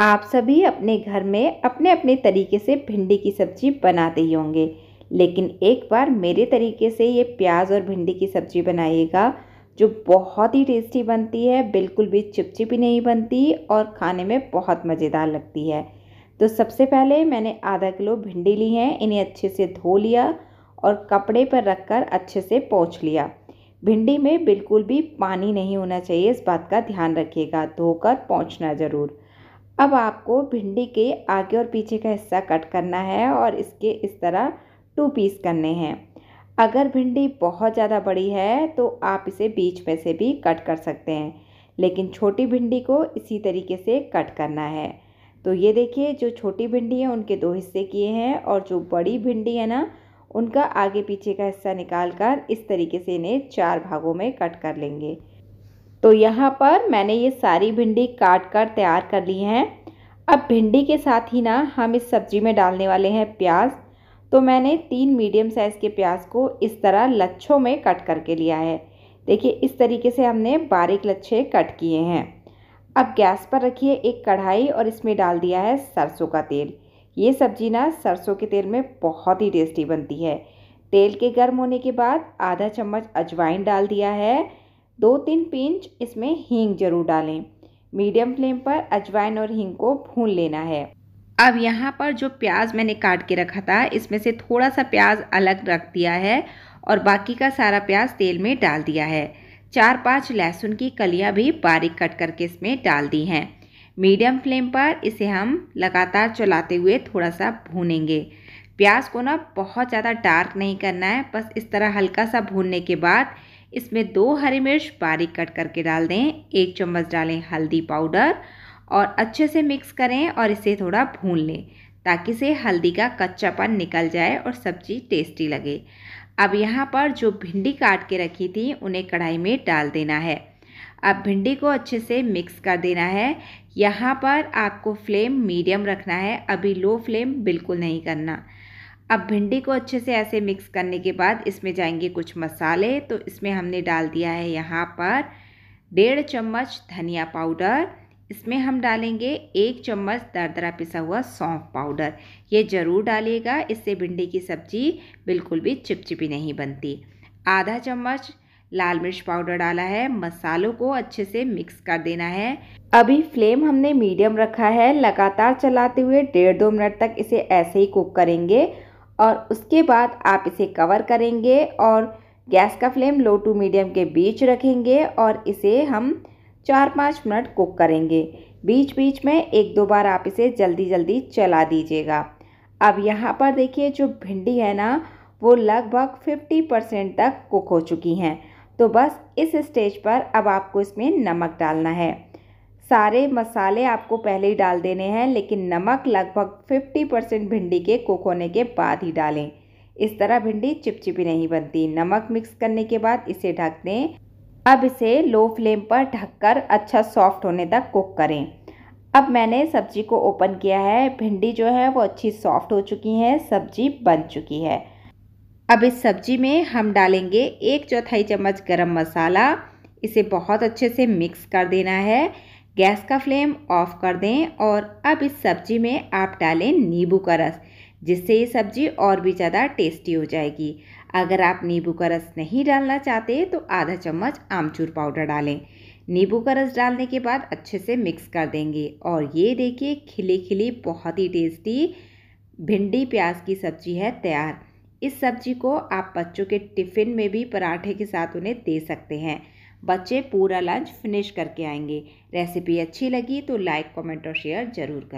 आप सभी अपने घर में अपने अपने तरीके से भिंडी की सब्जी बनाते ही होंगे लेकिन एक बार मेरे तरीके से ये प्याज और भिंडी की सब्जी बनाइएगा जो बहुत ही टेस्टी बनती है बिल्कुल भी चिपचिपी नहीं बनती और खाने में बहुत मज़ेदार लगती है तो सबसे पहले मैंने आधा किलो भिंडी ली है इन्हें अच्छे से धो लिया और कपड़े पर रख कर अच्छे से पोंछ लिया भिंडी में बिल्कुल भी पानी नहीं होना चाहिए इस बात का ध्यान रखिएगा धोकर पोंछना ज़रूर अब आपको भिंडी के आगे और पीछे का हिस्सा कट करना है और इसके इस तरह टू पीस करने हैं अगर भिंडी बहुत ज़्यादा बड़ी है तो आप इसे बीच में से भी कट कर सकते हैं लेकिन छोटी भिंडी को इसी तरीके से कट करना है तो ये देखिए जो छोटी भिंडी है उनके दो हिस्से किए हैं और जो बड़ी भिंडी है ना उनका आगे पीछे का हिस्सा निकाल कर इस तरीके से इन्हें चार भागों में कट कर लेंगे तो यहाँ पर मैंने ये सारी भिंडी काट कर तैयार कर ली हैं अब भिंडी के साथ ही ना हम इस सब्ज़ी में डालने वाले हैं प्याज तो मैंने तीन मीडियम साइज़ के प्याज को इस तरह लच्छों में कट करके लिया है देखिए इस तरीके से हमने बारीक लच्छे कट किए हैं अब गैस पर रखिए एक कढ़ाई और इसमें डाल दिया है सरसों का तेल ये सब्जी ना सरसों के तेल में बहुत ही टेस्टी बनती है तेल के गर्म होने के बाद आधा चम्मच अजवाइन डाल दिया है दो तीन पिंच इसमें हींग जरूर डालें मीडियम फ्लेम पर अजवाइन और हींग को भून लेना है अब यहाँ पर जो प्याज मैंने काट के रखा था इसमें से थोड़ा सा प्याज अलग रख दिया है और बाकी का सारा प्याज तेल में डाल दिया है चार पांच लहसुन की कलियाँ भी बारीक कट करके इसमें डाल दी हैं मीडियम फ्लेम पर इसे हम लगातार चलाते हुए थोड़ा सा भूनेंगे प्याज को ना बहुत ज़्यादा डार्क नहीं करना है बस इस तरह हल्का सा भूनने के बाद इसमें दो हरी मिर्च बारीक कट करके डाल दें एक चम्मच डालें हल्दी पाउडर और अच्छे से मिक्स करें और इसे थोड़ा भून लें ताकि से हल्दी का कच्चापन निकल जाए और सब्जी टेस्टी लगे अब यहाँ पर जो भिंडी काट के रखी थी उन्हें कढ़ाई में डाल देना है अब भिंडी को अच्छे से मिक्स कर देना है यहाँ पर आपको फ्लेम मीडियम रखना है अभी लो फ्लेम बिल्कुल नहीं करना अब भिंडी को अच्छे से ऐसे मिक्स करने के बाद इसमें जाएंगे कुछ मसाले तो इसमें हमने डाल दिया है यहाँ पर डेढ़ चम्मच धनिया पाउडर इसमें हम डालेंगे एक चम्मच दरदरा पिसा हुआ सौंफ पाउडर ये ज़रूर डालिएगा इससे भिंडी की सब्ज़ी बिल्कुल भी चिपचिपी नहीं बनती आधा चम्मच लाल मिर्च पाउडर डाला है मसालों को अच्छे से मिक्स कर देना है अभी फ्लेम हमने मीडियम रखा है लगातार चलाते हुए डेढ़ दो मिनट तक इसे ऐसे ही कुक करेंगे और उसके बाद आप इसे कवर करेंगे और गैस का फ्लेम लो टू मीडियम के बीच रखेंगे और इसे हम चार पाँच मिनट कुक करेंगे बीच बीच में एक दो बार आप इसे जल्दी जल्दी चला दीजिएगा अब यहाँ पर देखिए जो भिंडी है ना वो लगभग 50 परसेंट तक कुक हो चुकी हैं तो बस इस स्टेज पर अब आपको इसमें नमक डालना है सारे मसाले आपको पहले ही डाल देने हैं लेकिन नमक लगभग 50 परसेंट भिंडी के कुक होने के बाद ही डालें इस तरह भिंडी चिपचिपी नहीं बनती नमक मिक्स करने के बाद इसे ढक दें अब इसे लो फ्लेम पर ढककर अच्छा सॉफ्ट होने तक कुक करें अब मैंने सब्जी को ओपन किया है भिंडी जो है वो अच्छी सॉफ्ट हो चुकी है सब्जी बन चुकी है अब इस सब्जी में हम डालेंगे एक चौथाई चम्मच गरम मसाला इसे बहुत अच्छे से मिक्स कर देना है गैस का फ्लेम ऑफ कर दें और अब इस सब्जी में आप डालें नींबू का रस जिससे ये सब्जी और भी ज़्यादा टेस्टी हो जाएगी अगर आप नींबू का रस नहीं डालना चाहते तो आधा चम्मच आमचूर पाउडर डालें नींबू का रस डालने के बाद अच्छे से मिक्स कर देंगे और ये देखिए खिली खिली बहुत ही टेस्टी भिंडी प्याज की सब्जी है तैयार इस सब्जी को आप बच्चों के टिफ़िन में भी पराठे के साथ उन्हें दे सकते हैं बच्चे पूरा लंच फिनिश करके आएंगे रेसिपी अच्छी लगी तो लाइक कमेंट और शेयर ज़रूर करें